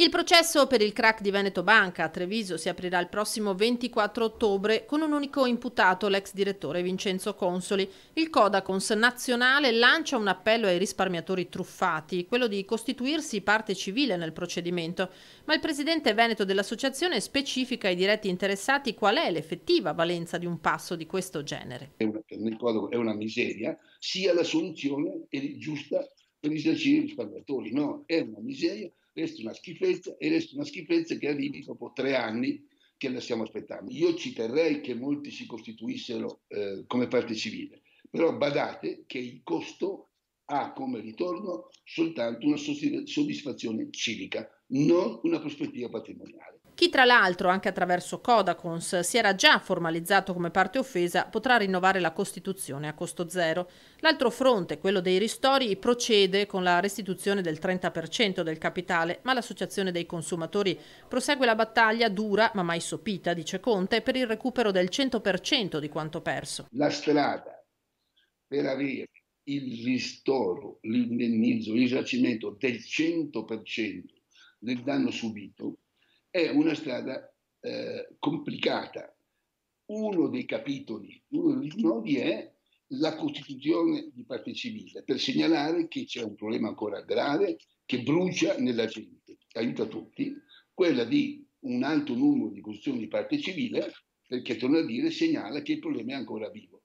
Il processo per il crack di Veneto Banca a Treviso si aprirà il prossimo 24 ottobre con un unico imputato, l'ex direttore Vincenzo Consoli. Il Codacons nazionale lancia un appello ai risparmiatori truffati, quello di costituirsi parte civile nel procedimento, ma il presidente veneto dell'associazione specifica ai diretti interessati qual è l'effettiva valenza di un passo di questo genere. È una, è una miseria sia la soluzione è giusta risarcire i risparmiatori. No, è una miseria, resta una schifezza e resta una schifezza che arrivi dopo tre anni che la stiamo aspettando. Io ci terrei che molti si costituissero eh, come parte civile, però badate che il costo ha come ritorno soltanto una soddisfazione civica non una prospettiva patrimoniale. Chi tra l'altro anche attraverso Codacons si era già formalizzato come parte offesa potrà rinnovare la Costituzione a costo zero. L'altro fronte, quello dei ristori, procede con la restituzione del 30% del capitale, ma l'Associazione dei consumatori prosegue la battaglia dura ma mai sopita, dice Conte, per il recupero del 100% di quanto perso. La strada per avere il ristoro, l'indennizzo, il risarcimento del 100% del danno subito, è una strada eh, complicata. Uno dei capitoli, uno dei nodi è la costituzione di parte civile per segnalare che c'è un problema ancora grave che brucia nella gente, aiuta tutti, quella di un alto numero di costituzioni di parte civile perché, torno a dire, segnala che il problema è ancora vivo.